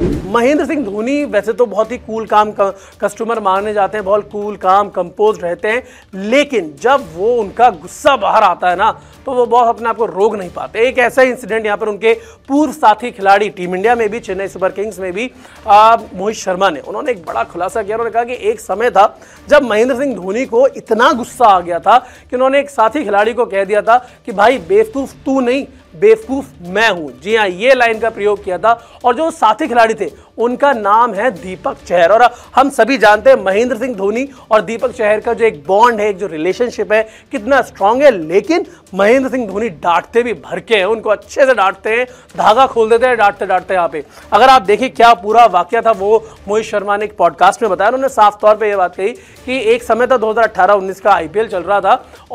महेंद्र सिंह धोनी वैसे तो बहुत ही कूल काम कस्टमर मारने जाते हैं बहुत कूल काम कंपोज रहते हैं लेकिन जब वो उनका गुस्सा बाहर आता है ना तो वो बहुत अपने आप को रोक नहीं पाते एक ऐसा इंसिडेंट यहाँ पर उनके पूर्व साथी खिलाड़ी टीम इंडिया में भी चेन्नई सुपर किंग्स में भी मोहित शर्मा ने उन्होंने एक बड़ा खुलासा किया उन्होंने कहा कि एक समय था जब महेंद्र सिंह धोनी को इतना गुस्सा आ गया था कि उन्होंने एक साथी खिलाड़ी को कह दिया था कि भाई बेवकूफ़ तू नहीं बेवकूफ मैं हूं जी हाँ ये लाइन का प्रयोग किया था और जो साथी खिलाड़ी थे उनका नाम है दीपक चहर और हम सभी जानते हैं महेंद्र सिंह धोनी और दीपक चहर का जो एक बॉन्ड है एक जो रिलेशनशिप है कितना स्ट्रांग है लेकिन महेंद्र सिंह धोनी डांटते भी भर के हैं उनको अच्छे से डांटते हैं धागा खोल देते हैं डांटते डांटते यहाँ पे अगर आप देखिए क्या पूरा वाक्य था वो मोहित शर्मा ने एक पॉडकास्ट में बताया उन्होंने साफ तौर पर यह बात कही कि एक समय था दो हज़ार का आई चल रहा था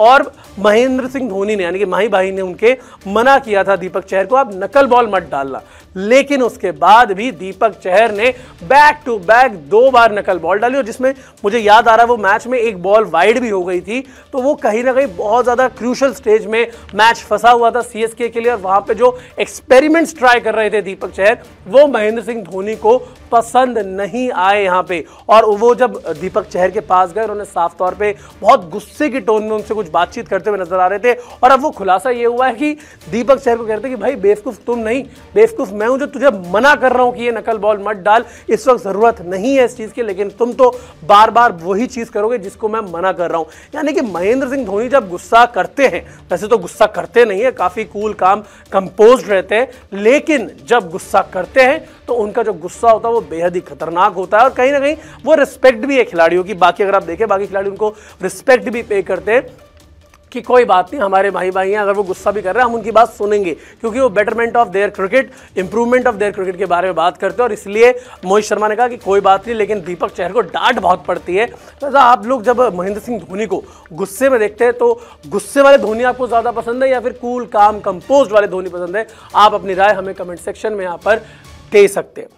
और महेंद्र सिंह धोनी ने यानी कि माही भाई ने उनके मना किया था दीपक चहर को आप नकल बॉल मत डालना लेकिन उसके बाद भी दीपक चहर शहर ने बैक टू बैक दो बार नकल बॉल डाली और जिसमें मुझे याद आ रहा है वो मैच में एक बॉल वाइड भी हो गई थी तो वो कहीं ना कहीं बहुत ज़्यादा क्रूशल स्टेज में मैच फंसा हुआ था सी के लिए और वहाँ पर जो एक्सपेरिमेंट्स ट्राई कर रहे थे दीपक चहर वो महेंद्र सिंह धोनी को पसंद नहीं आए यहाँ पे और वो जब दीपक चहर के पास गए उन्होंने साफ तौर पे बहुत गुस्से की टोन में उनसे कुछ बातचीत करते हुए नजर आ रहे थे और अब वो खुलासा ये हुआ है कि दीपक चहर को कहते कि भाई बेवकूफ़ तुम नहीं बेवकूफ़ मैं हूँ जो तुझे मना कर रहा हूँ कि ये नकल बॉल डाल मत डाल इस वक्त ज़रूरत नहीं है इस चीज़ की लेकिन तुम तो बार बार वही चीज़ करोगे जिसको मैं मना कर रहा हूं यानी कि महेंद्र सिंह धोनी जब गुस्सा करते हैं वैसे तो गुस्सा करते नहीं है काफ़ी कूल काम कंपोज रहते हैं लेकिन जब गुस्सा करते हैं तो उनका जो गुस्सा होता है वो बेहद ही खतरनाक होता है और कहीं ना कहीं वो रिस्पेक्ट भी है खिलाड़ियों की बाकी अगर आप देखें बाकी खिलाड़ी उनको रिस्पेक्ट भी पे करते हैं कि कोई बात नहीं हमारे भाई भाई हैं अगर वो गुस्सा भी कर रहे हैं हम उनकी बात सुनेंगे क्योंकि वो betterment of their cricket improvement of their cricket के बारे में बात करते हैं और इसलिए मोहित शर्मा ने कहा कि कोई बात नहीं लेकिन दीपक चहर को डांट बहुत पड़ती है तो आप लोग जब महेंद्र सिंह धोनी को गुस्से में देखते हैं तो गुस्से वाले धोनी आपको ज़्यादा पसंद है या फिर कूल काम कंपोज वाले धोनी पसंद है आप अपनी राय हमें कमेंट सेक्शन में यहाँ पर दे सकते हैं